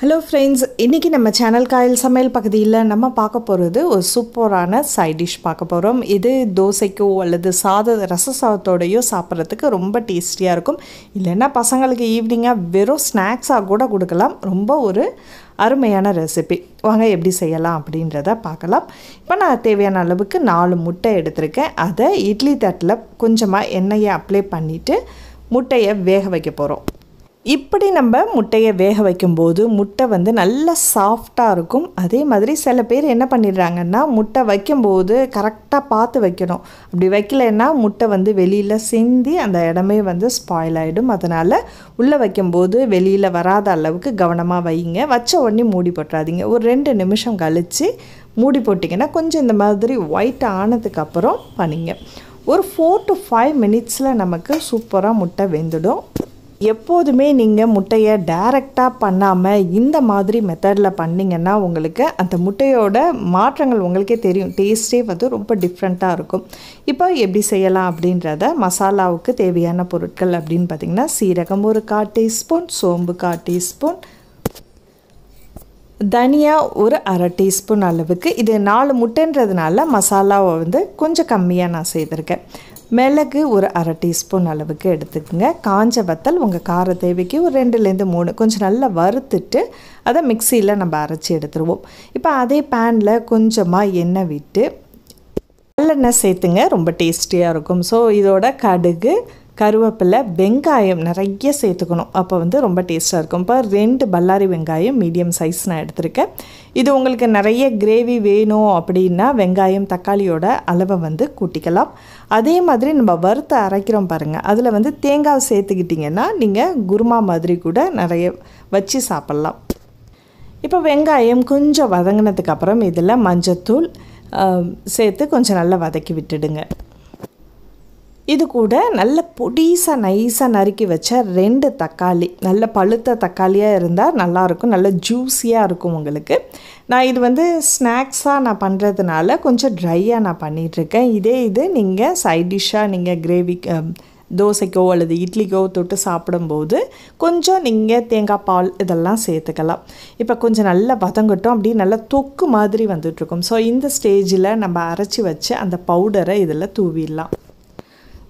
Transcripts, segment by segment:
hello friends இன்றைக்கி நம்ம channel Kayal சமையல் பகுதியில் நம்ம பார்க்க போகிறது ஒரு சூப்பரான சைட் டிஷ் பார்க்க போகிறோம் இது தோசைக்கோ அல்லது சாத ரச சாதத்தோடையோ சாப்பிட்றதுக்கு ரொம்ப டேஸ்டியாக இருக்கும் இல்லைன்னா பசங்களுக்கு ஈவினிங்காக வெறும் ஸ்நாக்ஸாக கூட கொடுக்கலாம் ரொம்ப ஒரு அருமையான ரெசிபி வாங்க எப்படி செய்யலாம் அப்படின்றத பார்க்கலாம் இப்போ நான் தேவையான அளவுக்கு நாலு முட்டை எடுத்திருக்கேன் அதை இட்லி தட்டில் கொஞ்சமாக எண்ணெயை அப்ளை பண்ணிவிட்டு முட்டையை வேக வைக்க போகிறோம் இப்படி நம்ம முட்டையை வேக வைக்கும்போது முட்டை வந்து நல்லா சாஃப்டாக இருக்கும் அதே மாதிரி சில பேர் என்ன பண்ணிடுறாங்கன்னா முட்டை வைக்கும்போது கரெக்டாக பார்த்து வைக்கணும் அப்படி வைக்கலைன்னா முட்டை வந்து வெளியில் சிந்தி அந்த இடமே வந்து ஸ்பாயில் ஆகிடும் அதனால் உள்ளே வைக்கும்போது வெளியில் வராத அளவுக்கு கவனமாக வைங்க வச்ச உடனே மூடி போட்டுறாதீங்க ஒரு ரெண்டு நிமிஷம் கழித்து மூடி போட்டிங்கன்னா கொஞ்சம் இந்த மாதிரி ஒயிட் ஆனதுக்கப்புறம் பண்ணிங்க ஒரு ஃபோர் டு ஃபைவ் மினிட்ஸில் நமக்கு சூப்பராக முட்டை வெந்துடும் எப்போதுமே நீங்கள் முட்டையை டைரெக்டாக பண்ணாமல் இந்த மாதிரி மெத்தடில் பண்ணிங்கன்னா உங்களுக்கு அந்த முட்டையோட மாற்றங்கள் உங்களுக்கே தெரியும் டேஸ்ட்டே வந்து ரொம்ப டிஃப்ரெண்ட்டாக இருக்கும் இப்போ எப்படி செய்யலாம் அப்படின்றத மசாலாவுக்கு தேவையான பொருட்கள் அப்படின்னு பார்த்திங்கன்னா சீரகம் ஒரு கால் டீஸ்பூன் சோம்பு கால் டீஸ்பூன் தனியா ஒரு அரை டீஸ்பூன் அளவுக்கு இது நாலு முட்டைன்றதுனால மசாலாவை வந்து கொஞ்சம் கம்மியாக நான் செய்திருக்கேன் மிளகு ஒரு அரை டீஸ்பூன் அளவுக்கு எடுத்துக்கோங்க காஞ்ச வத்தல் உங்கள் கார தேவைக்கு ஒரு ரெண்டுலேருந்து மூணு கொஞ்சம் நல்லா வறுத்துட்டு அதை மிக்சியில் நம்ம அரைச்சி எடுத்துருவோம் இப்போ அதே பேனில் கொஞ்சமாக எண்ணெய் விட்டு நல்லெண்ணெய் சேர்த்துங்க ரொம்ப டேஸ்டியாக இருக்கும் ஸோ இதோட கடுகு கருவேப்பிலை வெங்காயம் நிறைய சேர்த்துக்கணும் அப்போ வந்து ரொம்ப டேஸ்ட்டாக இருக்கும் இப்போ ரெண்டு பல்லாரி வெங்காயம் மீடியம் சைஸ் நான் எடுத்திருக்கேன் இது உங்களுக்கு நிறைய கிரேவி வேணும் அப்படின்னா வெங்காயம் தக்காளியோட அளவை வந்து கூட்டிக்கலாம் அதே மாதிரி நம்ம வறுத்த அரைக்கிறோம் பாருங்கள் அதில் வந்து தேங்காய் சேர்த்துக்கிட்டிங்கன்னா நீங்கள் குருமா மாதிரி கூட நிறைய வச்சு சாப்பிட்லாம் இப்போ வெங்காயம் கொஞ்சம் வதங்கினதுக்கப்புறம் இதில் மஞ்சத்தூள் சேர்த்து கொஞ்சம் நல்லா வதக்கி விட்டுடுங்க இது கூட நல்ல பொடிசாக நைஸாக நறுக்கி வச்ச ரெண்டு தக்காளி நல்ல பழுத்த தக்காளியாக இருந்தால் நல்லாயிருக்கும் நல்ல ஜூஸியாக இருக்கும் உங்களுக்கு நான் இது வந்து ஸ்நாக்ஸாக நான் பண்ணுறதுனால கொஞ்சம் ட்ரையாக நான் பண்ணிகிட்ருக்கேன் இதே இது நீங்கள் சைட் டிஷ்ஷாக நீங்கள் கிரேவி தோசைக்கோ அல்லது இட்லிக்கோ தொட்டு சாப்பிடும்போது கொஞ்சம் நீங்கள் தேங்காய் பால் இதெல்லாம் சேர்த்துக்கலாம் இப்போ கொஞ்சம் நல்லா வதங்கட்டும் அப்படி நல்லா தொக்கு மாதிரி வந்துட்டுருக்கும் ஸோ இந்த ஸ்டேஜில் நம்ம அரைச்சி வச்சு அந்த பவுடரை இதில் தூவிடலாம்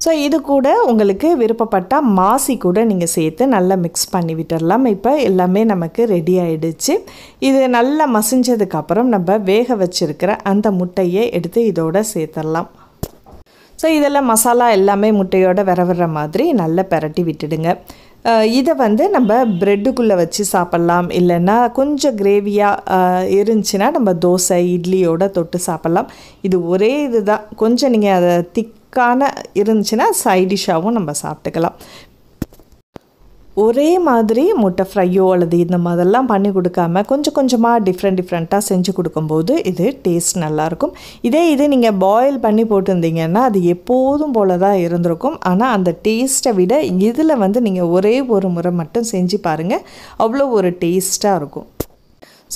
ஸோ இது கூட உங்களுக்கு விருப்பப்பட்டால் மாசி கூட நீங்கள் சேர்த்து நல்லா மிக்ஸ் பண்ணி விட்டுடலாம் இப்போ எல்லாமே நமக்கு ரெடி ஆகிடுச்சு இது நல்லா மசிஞ்சதுக்கப்புறம் நம்ம வேக வச்சுருக்கிற அந்த முட்டையை எடுத்து இதோடு சேர்த்துடலாம் ஸோ இதெல்லாம் மசாலா எல்லாமே முட்டையோடு விரவுற மாதிரி நல்லா பரட்டி விட்டுடுங்க இதை வந்து நம்ம ப்ரெட்டுக்குள்ளே வச்சு சாப்பிட்லாம் இல்லைன்னா கொஞ்சம் கிரேவியாக இருந்துச்சுன்னா நம்ம தோசை இட்லியோட தொட்டு சாப்பிட்லாம் இது ஒரே இது தான் கொஞ்சம் நீங்கள் அதை திக் கான இருந்துச்சுன்னா சைடிஷ்ஷாகவும் நம்ம சாப்பிட்டுக்கலாம் ஒரே மாதிரி முட்டை ஃப்ரையோ அல்லது இந்த மாதிரிலாம் பண்ணி கொடுக்காம கொஞ்சம் கொஞ்சமாக டிஃப்ரெண்ட் டிஃப்ரெண்ட்டாக செஞ்சு கொடுக்கும்போது இது டேஸ்ட் நல்லாயிருக்கும் இதே இது நீங்கள் பாயில் பண்ணி போட்டிருந்தீங்கன்னா அது எப்போதும் போல தான் இருந்திருக்கும் ஆனால் அந்த டேஸ்ட்டை விட இதில் வந்து நீங்கள் ஒரே ஒரு முறை மட்டும் செஞ்சு பாருங்கள் அவ்வளோ ஒரு டேஸ்ட்டாக இருக்கும்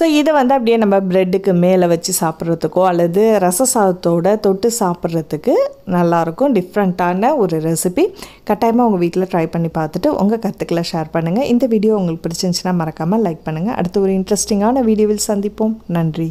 ஸோ இதை வந்து அப்படியே நம்ம ப்ரெட்டுக்கு மேலே வச்சு சாப்பிட்றதுக்கோ அல்லது ரச சாதத்தோட தொட்டு சாப்பிட்றதுக்கு நல்லாயிருக்கும் டிஃப்ரெண்ட்டான ஒரு ரெசிபி கட்டாயமாக உங்கள் வீட்டில் ட்ரை பண்ணி பார்த்துட்டு உங்கள் கருத்துக்களை ஷேர் பண்ணுங்கள் இந்த வீடியோ உங்களுக்கு பிடிச்சிருந்துச்சுன்னா மறக்காமல் லைக் பண்ணுங்கள் அடுத்து ஒரு இன்ட்ரெஸ்டிங்கான வீடியோவில் சந்திப்போம் நன்றி